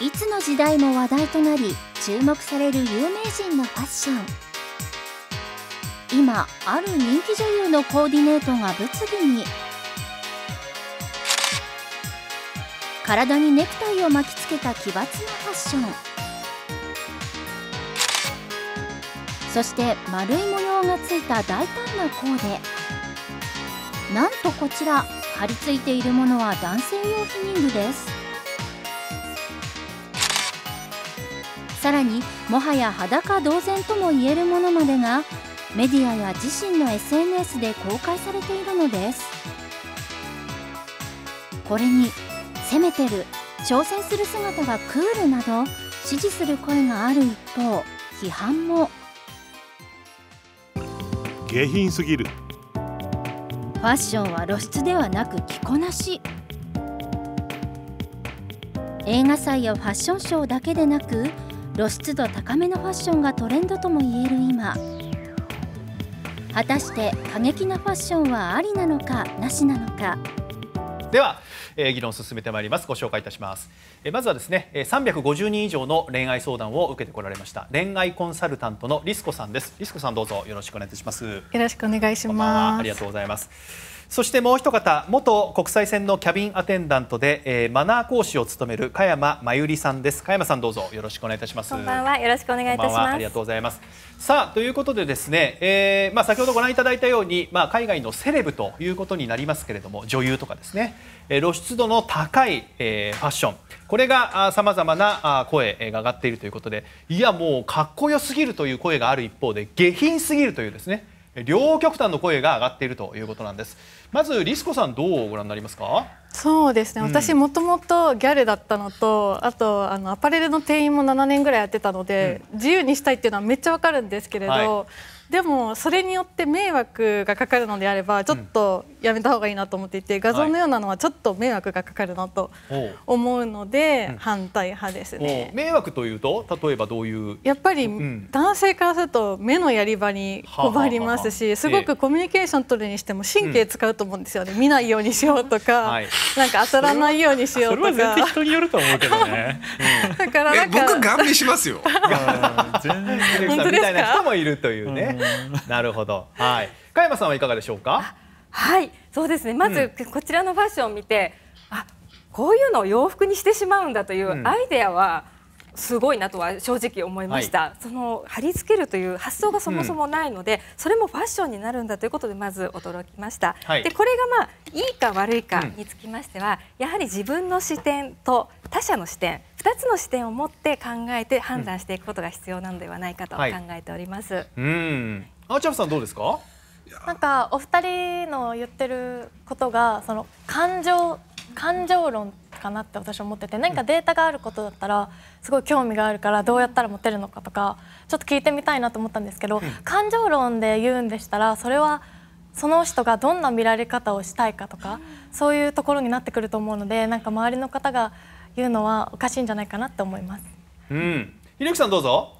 いつの時代も話題となり注目される有名人のファッション今ある人気女優のコーディネートが物議に体にネクタイを巻きつけた奇抜なファッションそして丸い模様がついた大胆なコーデなんとこちら貼り付いているものは男性用避ですさらにもはや裸同然とも言えるものまでがメディアや自身の SNS で公開されているのですこれに「攻めてる」「挑戦する姿がクール」など支持する声がある一方批判も下品すぎるファッションは露出ではなく着こなし映画祭やファッションショーだけでなく露出度高めのファッションがトレンドともいえる今果たして過激なファッションはありなのかなしなのかでは、えー、議論を進めてまいりますご紹介いたしますえまずはですね350人以上の恋愛相談を受けてこられました恋愛コンサルタントのリスコさんですリスコさんどうぞよろしくお願いいたしますよろしくお願いしますありがとうございますそしてもう一方元国際線のキャビンアテンダントで、えー、マナー講師を務める加山真由里さんです加山さんどうぞよろしくお願いいたしますこんばんはよろしくお願いいたしますありがとうございますさあということでですね、えー、まあ先ほどご覧いただいたようにまあ海外のセレブということになりますけれども女優とかですね、え露出度の高い、えー、ファッションこれがさまざまな声が上がっているということでいやもうかっこよすぎるという声がある一方で下品すぎるというですね両極端の声が上がっているということなんです。まずリスコさんどうご覧になりますかそうですね、うん、私もともとギャルだったのとあとあのアパレルの店員も7年ぐらいやってたので、うん、自由にしたいっていうのはめっちゃわかるんですけれど、はい、でもそれによって迷惑がかかるのであればちょっとやめた方がいいなと思っていて、画像のようなのはちょっと迷惑がかかるなと思うので、反対派ですね、うん、迷惑というと例えばどういうやっぱり男性からすると目のやり場に困りますしすごくコミュニケーション取るにしても神経使うと思うんですよね、うん、見ないようにしようとか、はい、なんか当たらないようにしようとかそれは全然人によると思うけどね、うん、だからなんか僕ガン見しますよ 全然 本当たいな人もいるというね、なるほど。はい。加山さんはいかがでしょうか。はい、そうですね。まず、こちらのファッションを見て、あ、こういうのを洋服にしてしまうんだというアイデアは。すごいなとは正直思いました、はい、その貼り付けるという発想がそもそもないので、うん、それもファッションになるんだということでまず驚きました、はい、でこれがまあいいか悪いかにつきましては、うん、やはり自分の視点と他者の視点2つの視点を持って考えて判断していくことが必要なのではないかと考えております、はい、うんアーチャさんどうですかなんかお二人の言ってることがその感情感情論かなって私は思ってて何かデータがあることだったらすごい興味があるからどうやったらモテるのかとかちょっと聞いてみたいなと思ったんですけど、感情論で言うんでしたらそれはその人がどんな見られ方をしたいかとかそういうところになってくると思うのでなんか周りの方が言うのはおかしいんじゃないかなって思います。うん、ひろきさんどうぞ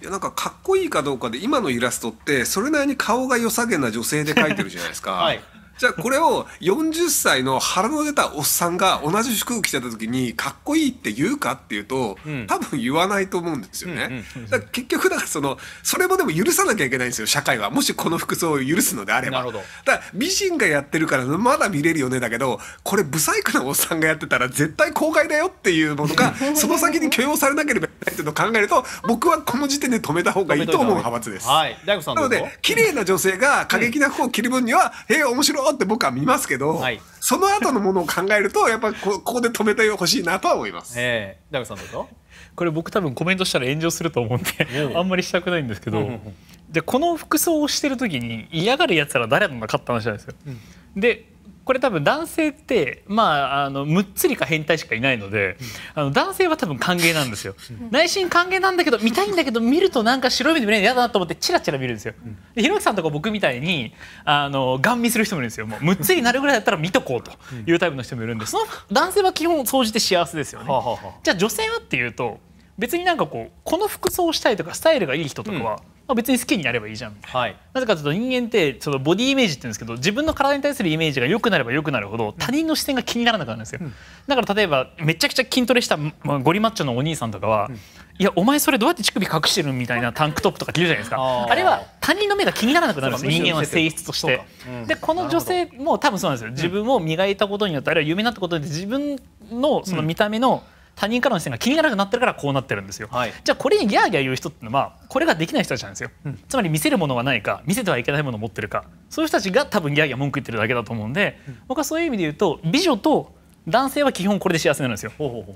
いやなんかかっこいいかどうかで今のイラストってそれなりに顔が良さげな女性で描いてるじゃないですか。じゃあこれを40歳の腹の出たおっさんが同じ服着てた時にかっこいいって言うかっていうと、多分言わないと思うんですよね。だから結局だからそのそれもでも許さなきゃいけないんですよ社会はもしこの服装を許すのであれば。だから美人がやってるからまだ見れるよねだけどこれブサイクなおっさんがやってたら絶対公害だよっていうものが その先に許容されなければいけないっていうのを考えると僕はこの時点で止めた方がいいと思う派閥です。なので綺麗な女性が過激な服を着る分には「え面白いろって僕は見ますけど、はい、その後のものを考えるとやっぱりここで止めてほしいなとは思います。えー、ダムさんどうぞこれ僕多分コメントしたら炎上すると思うんであんまりしたくないんですけど、うんうんうん、でこの服装をしてる時に嫌がるやつら誰なのかって話なんですよ。うん、でこれ多分男性ってまああのむっつりか変態しかいないので、あの男性は多分歓迎なんですよ、内心歓迎なんだけど見たいんだけど見るとなんか白い目で見れない嫌だなと思ってチラチラ見るんですよ、でひろきさんとか僕みたいにあのガン見する人もいるんですよもうむっつりになるぐらいだったら見とこうというタイプの人もいるんでその男性は基本総じて幸せですよね、じゃあ女性はっていうと別になんかこうこの服装したいとかスタイルがいい人とかは、まあ、別に好きになればいいじゃんな、はい、なぜかというと人間ってそのボディイメージって言うんですけど自分の体に対するイメージが良くなれば良くなるほど他人の視点が気にならなくなるんですよ、うん、だから例えばめちゃくちゃ筋トレした、まあ、ゴリマッチョのお兄さんとかは、うん、いやお前それどうやって乳首隠してるみたいなタンクトップとか着るじゃないですかあれは他人の目が気にならなくなるんです人間は性質として、うん、でこの女性も多分そうなんですよ自分を磨いたことによってあるいは夢になったことによって自分のその見た目の、他人からの視線が気にならなくなってるからこうなってるんですよ、はい、じゃあこれにギャーギャー言う人ってのはこれができない人たちなんですよ、うん、つまり見せるものがないか見せてはいけないものを持ってるかそういう人たちが多分ギャーギャー文句言ってるだけだと思うんで、僕はそういう意味で言うと美女と男性は基本これで幸せなんですよ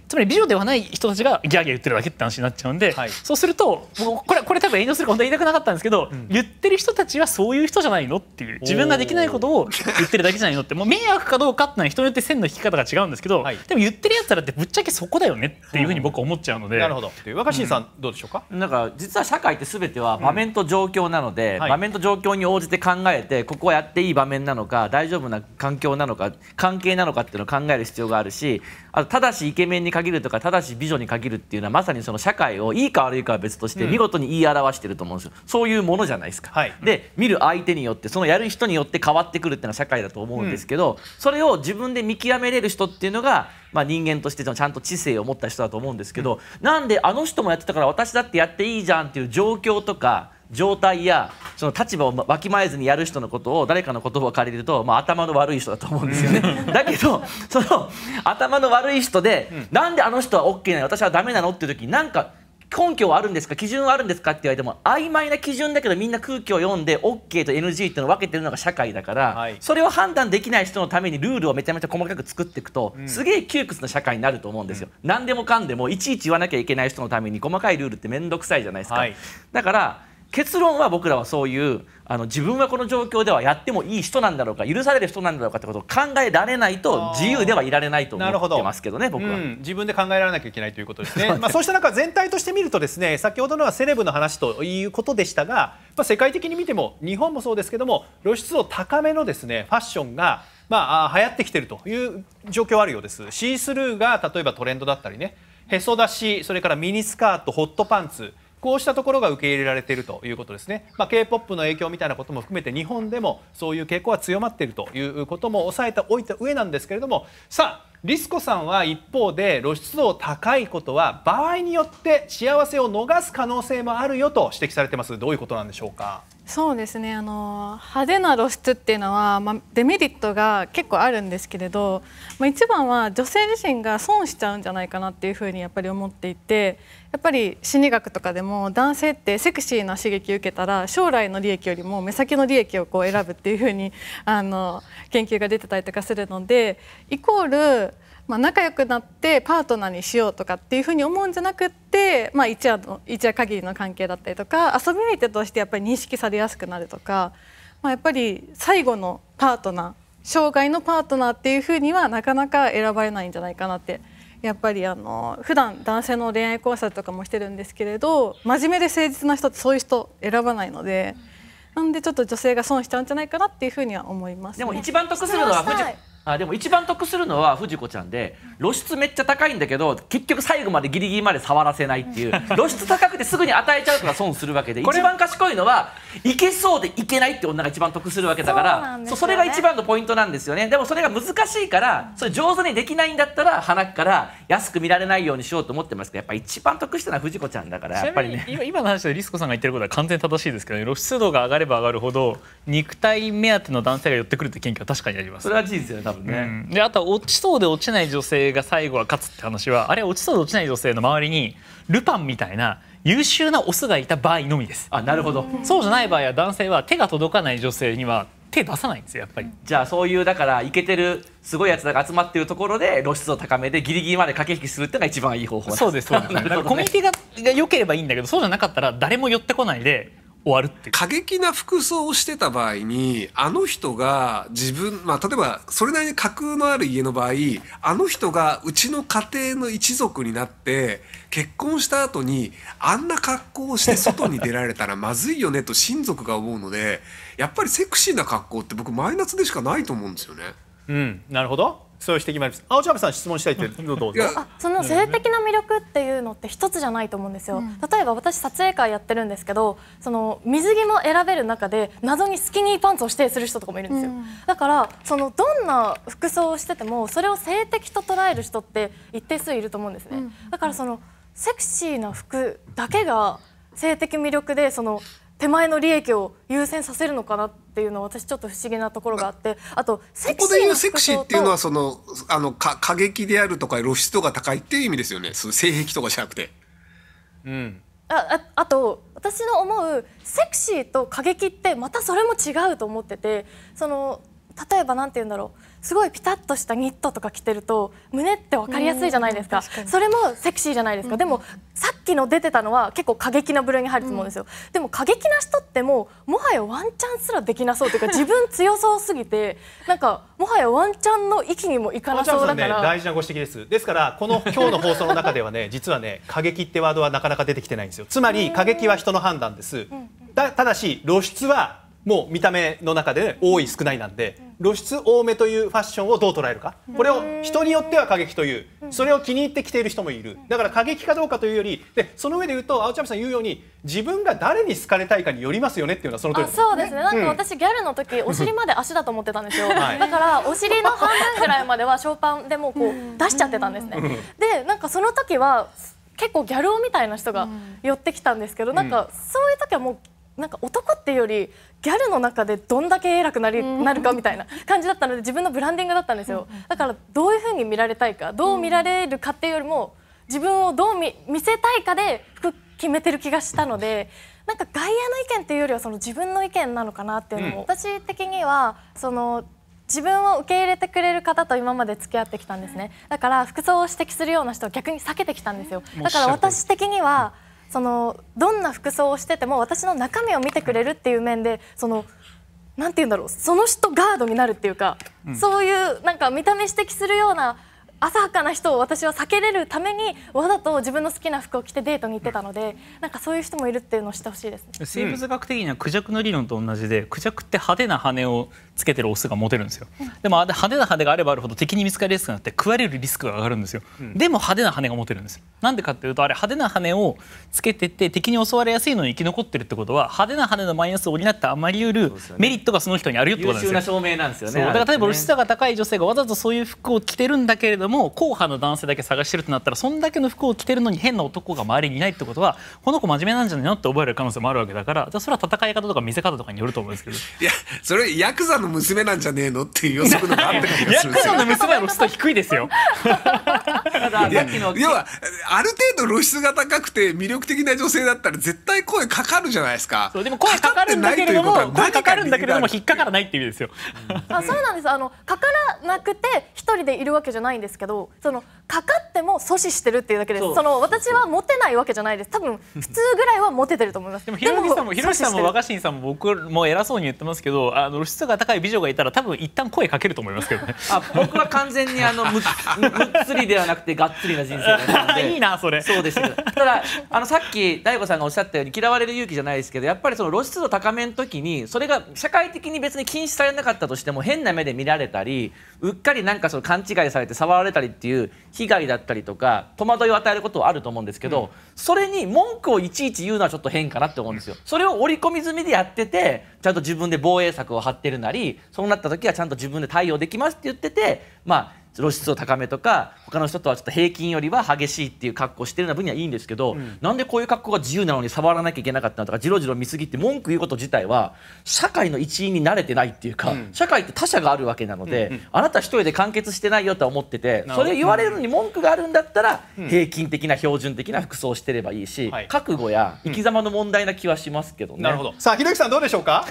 つまり美女ではない人たちがギャーギャー言ってるだけって話になっちゃうんで、はい、そうするとこれこれ多分遠慮するか本当は言いたくなかったんですけど、うん、言ってる人たちはそういう人じゃないのっていう自分ができないことを言ってるだけじゃないのってもう迷惑かどうかってのは人によって線の引き方が違うんですけど、はい、でも言ってるやつらってぶっちゃけそこだよねっていうふうに僕は思っちゃうので、うん、なるほど若新さん、どうでしょうか、なんか実は社会って全ては場面と状況なので、はい、場面と状況に応じて考えてここはやっていい場面なのか大丈夫な環境なのか関係なのかっていうのを考える必要必要があるしあとただしイケメンに限るとかただし美女に限るっていうのはまさにその社会をいいか悪いかは別として見事に言い表してると思うんですよ、そういうものじゃないですか。はい、で見る相手によってそのやる人によって変わってくるっていうのは社会だと思うんですけど、うん、それを自分で見極めれる人っていうのが、まあ、人間としてちゃんと知性を持った人だと思うんですけど、うん、なんであの人もやってたから私だってやっていいじゃんっていう状況とか状態やその立場をわきまえずにやる人のことを誰かの言葉を借りると、まあ、頭の悪い人だと思うんですよね。だけどその頭の悪い人で、うん、なんであの人は OK なの私はダメなのっていう時になんか根拠はあるんですか基準はあるんですかって言われても曖昧な基準だけどみんな空気を読んで OK と NG っていうのを分けてるのが社会だから、はい、それを判断できない人のためにルールをめちゃめちゃ細かく作っていくと、うん、すげえ窮屈な社会になると思うんですよ、うん、何でもかんでもいちいち言わなきゃいけない人のために細かいルールって面倒くさいじゃないですか、はい、だから結論は僕らはそういうあの自分はこの状況ではやってもいい人なんだろうか許される人なんだろうかってことを考えられないと自由ではいられないと思ってますけどね僕は、うん、自分で考えられなきゃいけないということですね まあ、そうした中全体として見るとですね先ほどのはセレブの話ということでしたが、まあ、世界的に見ても日本もそうですけども露出度高めのですねファッションがまあ流行ってきてるという状況あるようですシースルーが例えばトレンドだったりねへそ出しそれからミニスカートホットパンツこうしたところが受け入れられているということですね、まあ、k p o p の影響みたいなことも含めて日本でもそういう傾向は強まっているということも抑えておいた上なんですけれどもさあリスコさんは一方で露出度高いことは場合によって幸せを逃す可能性もあるよと指摘されてますどういうことなんでしょうか。そうですねあの派手な露出っていうのは、まあ、デメリットが結構あるんですけれど、まあ、一番は女性自身が損しちゃうんじゃないかなっていうふうにやっぱり思っていてやっぱり心理学とかでも男性ってセクシーな刺激を受けたら将来の利益よりも目先の利益をこう選ぶっていうふうにあの研究が出てたりとかするのでイコールまあ、仲良くなってパートナーにしようとかっていうふうに思うんじゃなくって、まあ、一夜の一夜限りの関係だったりとか遊び相手としてやっぱり認識されやすくなるとか、まあ、やっぱり最後のパートナー生涯のパートナーっていうふうにはなかなか選ばれないんじゃないかなってやっぱりあの普段男性の恋愛交際とかもしてるんですけれど真面目で誠実な人ってそういう人選ばないので。なんでちょっと女性が損しちゃうんじゃないかなっていうふうには思います、ね、でも一番得するのはあでも一番得するのは藤子ちゃんで露出めっちゃ高いんだけど結局最後までギリギリまで触らせないっていう 露出高くてすぐに与えちゃうから損するわけで一番賢いのはいけそうでいけないって女が一番得するわけだからそ、ね,、れが一番のポイントなんですよねでもそれが難しいからそれ上手にできないんだったら鼻から安く見られないようにしようと思ってますけどやっぱ一番得したのは藤子ちゃんだからやっぱりね今の話でリスコさんが言ってることは完全に正しいですけど、ね、露出度が上がれば上がるほど肉体目当ての男性が寄ってくるって研究は確かにありますそれは事実よね多分ね、うん、であとは落ちそうで落ちない女性が最後は勝つって話はあれ落ちそうで落ちない女性の周りにルパンみたいな優秀なオスがいた場合のみですあなるほどそうじゃない場合は男性は手が届かない女性には手出さないんですよやっぱりじゃあそういうだからイケてるすごいやつらが集まってるところで露出を高めてギリギリまで駆け引きするっていうのが一番いい方法そうですそうです、ね、コミュニティが良ければいいんだけどそうじゃなかったら誰も寄ってこないで終わるって過激な服装をしてた場合にあの人が自分、まあ、例えばそれなりに架空のある家の場合あの人がうちの家庭の一族になって結婚した後にあんな格好をして外に出られたらまずいよねと親族が思うのでやっぱりセクシーな格好って僕マイナスでしかないと思うんですよね。うん、なるほどそうしてきます。青ちゃんさん質問したいってどうぞ。その性的な魅力っていうのって一つじゃないと思うんですよ。うん、例えば私撮影会やってるんですけど、その水着も選べる中で謎にスキニーパンツを指定する人とかもいるんですよ。うん、だからそのどんな服装をしててもそれを性的と捉える人って一定数いると思うんですね。うん、だからそのセクシーな服だけが性的魅力でその手前の利益を優先させるのかなっていうのは私ちょっと不思議なところがあってあとセクシーここで言うセクシーっていうのはそのあのか過激であるとか露出度が高いっていう意味ですよねその性癖とかじゃなくて。うん、ああと私の思うセクシーと過激ってまたそれも違うと思っててその例えば何て言うんだろうすごいピタッとしたニットとか着てると胸って分かりやすいじゃないですかそれもセクシーじゃないですか、うん、でもさっきの出てたのは結構過激な部類に入ると思うんですよ、うん、でも過激な人ってもうもはやワンチャンすらできなそうというか 自分強そうすぎてなんかもはやワンチャンの域にもいかなそうだから、ね、大事なご指摘ですですからこの今日の放送の中ではね 実はね過激ってワードはなかなか出てきてないんですよつまり過激は人の判断です、うん、ただし露出はもう見た目の中で、ね、多い少ないなんで、露出多めというファッションをどう捉えるかこれを人によっては過激というそれを気に入ってきている人もいるだから過激かどうかというよりでその上で言うと青ちゃんさん言うように自分が誰に好かれたいかによりますよねっていうのはその通りでそうですねなんか私、ギャルの時お尻まで足だと思ってたんですよ、はい、だからお尻の半分ぐらいまではショーパンでもこう出しちゃってたんですねでなんかその時は結構ギャル男みたいな人が寄ってきたんですけど、なんかそういう時はもうなんか男っていうよりギャルの中でどんだけ偉くなり、なるかみたいな感じだったので自分のブランディングだったんですよだからどういうふうに見られたいかどう見られるかっていうよりも自分をどう見せたいかで服決めてる気がしたのでなんか外野の意見っていうよりはその自分の意見なのかなっていうのも、うん、私的にはその自分を受け入れてくれる方と今まで付き合ってきたんですねだから服装を指摘するような人を逆に避けてきたんですよだから私的には、うんそのどんな服装をしてても私の中身を見てくれるっていう面でそのなんて言うんだろうその人ガードになるっていうか、うん、そういうなんか見た目指摘するような浅はかな人を私は避けれるためにわざと自分の好きな服を着てデートに行ってたのでなんかそういう人もいるっていうのを知ってほしいです、ね、生物学的にはクジャクの理論と同じでクジャクって派手な羽をつけてるオスがモテるんですよ、うん、でも派手な羽があればあるほど敵に見つかりやすくなって食われるリスクが上がるんですよ、うん、でも派手な羽がモテるんですなんでかっていうとあれ派手な羽をつけてて敵に襲われやすいのに生き残ってるってことは派手な羽のマイナスを補ってまりうるメリットがその人にあるよってことなんですよ、優秀な証明なんですよねだから例えば露出が高い女性がわざとそういう服を着てるんだけれどども硬派の男性だけ探してるってなったらそんだけの服を着てるのに変な男が周りにいないってことはこの子真面目なんじゃないのって覚える可能性もあるわけだからじゃそれは戦い方とか見せ方とかによると思うんですけどいやそれヤクザの娘なんじゃねえのっていう予測のがあった気がするんですよヤクザの娘は露出度低いですよ 要はある程度露出が高くて魅力的な女性だったら絶対声かかるじゃないですかそうでも声かかるんだけれども声かかるんだけれども引っかからないっていう意味ですよ、あそうなんですあのかからなくて一人でいるわけじゃないんですですけどそのかかっても阻止してるっていうだけですその私はモテないわけじゃないです多分普通ぐらいはモテてると思いますでもひろみさんもひろしさんも若新さんも僕も偉そうに言ってますけどあの露出が高い美女がいたら多分一旦声かけると思いますけどね あ僕は完全にあのむむっつりではなくてがっつりな人生だったんでいいなそれそうですただあのさっき大悟さんがおっしゃったように嫌われる勇気じゃないですけどやっぱりその露出度高めの時にそれが社会的に別に禁止されなかったとしても変な目で見られたりうっかりなんかその勘違いされて触られたりっていう被害だったりとか戸惑いを与えることはあると思うんですけど、うん、それに文句をいちいち言うのはちょっと変かなって思うんですよ。それを織り込み済みでやっててちゃんと自分で防衛策を張ってるなりそうなった時はちゃんと自分で対応できますって言っててまあ露出を高めとか他の人とはちょっと平均よりは激しいっていう格好してるような分にはいいんですけど、うん、なんでこういう格好が自由なのに触らなきゃいけなかったのとかじろじろ見すぎって文句言うこと自体は社会の一員に慣れてないっていうか、うん、社会って他者があるわけなので、うんうん、あなた一人で完結してないよとは思っててそれ言われるのに文句があるんだったら、うん、平均的な標準的な服装をしてればいいし、覚悟や生き様の問題な気はしますけどね。なるほどさあひろゆきさんどうでしょうか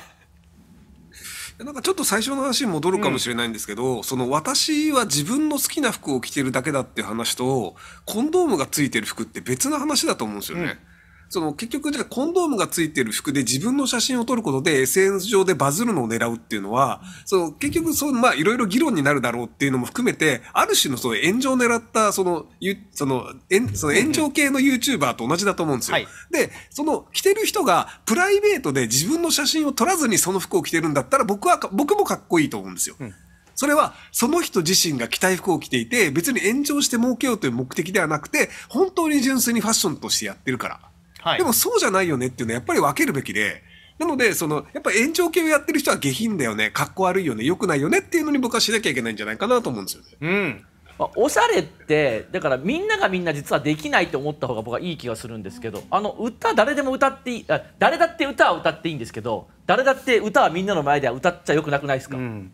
なんかちょっと最初の話に戻るかもしれないんですけど、うん、その私は自分の好きな服を着てるだけだっていう話とコンドームがついてる服って別の話だと思うんですよね。うんその結局じゃあコンドームがついてる服で自分の写真を撮ることで SNS 上でバズるのを狙うっていうのは、その結局そのまあいろいろ議論になるだろうっていうのも含めて、ある種のその炎上を狙った、その、その、その炎上系の YouTuber と同じだと思うんですよ。はい、で、その着てる人がプライベートで自分の写真を撮らずにその服を着てるんだったら僕は、僕もかっこいいと思うんですよ。うんそれは、その人自身が着たい服を着ていて、別に炎上して儲けようという目的ではなくて、本当に純粋にファッションとしてやってるから。はい、でもそうじゃないよねっていうのはやっぱり分けるべきで、なので、その、やっぱ炎上系をやってる人は下品だよね、かっこ悪いよね、良くないよねっていうのに僕はしなきゃいけないんじゃないかなと思うんですよね。うん。まあ、おしゃれってだからみんながみんな実はできないと思った方が僕はいい気がするんですけどあの歌誰でも歌っていい誰だって歌は歌っていいんですけど誰だって歌はみんなの前では歌っちゃよくなくないですか、うん、うん、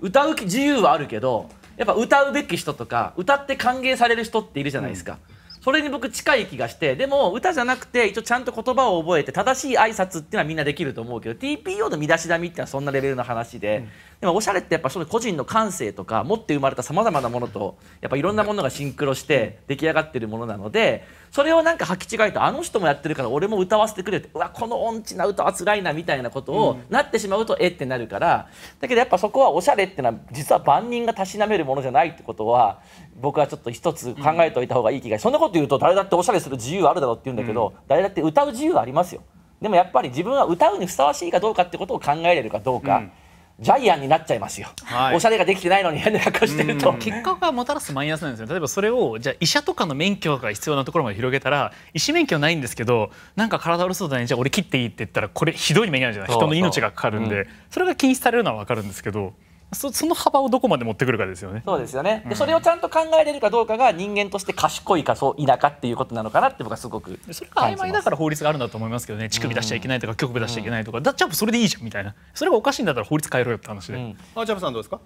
歌う自由はあるけどやっぱ歌うべき人とか歌って歓迎される人っているじゃないですか。うんそれに僕近い気がしてでも歌じゃなくて一応ちゃんと言葉を覚えて正しい挨拶っていうのはみんなできると思うけど TPO の身だしだみっていうのはそんなレベルの話で、うん、でもおしゃれってやっぱその個人の感性とか持って生まれたさまざまなものとやっぱいろんなものがシンクロして出来上がってるものなので。それをなんか履き違えてあの人もやってるから俺も歌わせてくれってうわこの音痴な歌はつらいなみたいなことをなってしまうと、えってなるからだけどやっぱそこはおしゃれってのは実は万人がたしなめるものじゃないってことは僕はちょっと一つ考えておいた方がいい気が、そんなこと言うと誰だっておしゃれする自由あるだろうって言うんだけど、誰だって歌う自由はありますよ。でもやっぱり自分は歌うにふさわしいかどうかってことを考えれるかどうか、うん、ジャイアンになっちゃいますよ、はい、おしゃれができてないのに変な格好してると結果がもたらすマイナスなんですよ例えばそれをじゃあ医者とかの免許が必要なところまで広げたら医師免許ないんですけどなんか体悪そうだねじゃあ俺切っていいって言ったらこれひどい目に遭うじゃない人の命がかかるんで、うん、それが禁止されるのは分かるんですけどそその幅をどこまで持ってくるかですよね。そうですよね。で、それをちゃんと考えれるかどうかが人間として賢いかそう田かっていうことなのかなって僕はすごくそれが曖昧だから法律があるんだと思いますけどね。乳首出しちゃいけないとか局部出しちゃいけないとか、だじゃあそれでいいじゃんみたいな。それがおかしいんだったら法律変えろよって話で。うん、あジャブさんどうですか？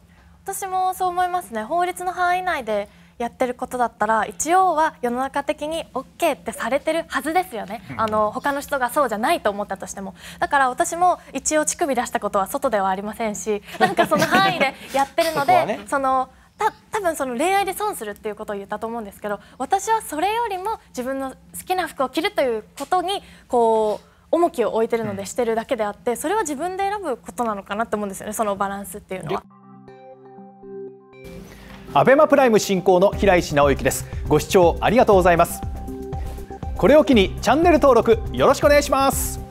私もそう思いますね。法律の範囲内でやってることだったら一応は世の中的に OK ってされてるはずですよね、あの他の人がそうじゃないと思ったとしてもだから私も一応乳首出したことは外ではありませんし なんかその範囲でやってるので、ね、その。た多分その恋愛で損するっていうことを言ったと思うんですけど私はそれよりも自分の好きな服を着るということにこう重きを置いてるのでしてるだけであってそれは自分で選ぶことなのかなと思うんですよねそのバランスっていうのは。アベマプライム進行の平石直之ですご視聴ありがとうございますこれを機にチャンネル登録よろしくお願いします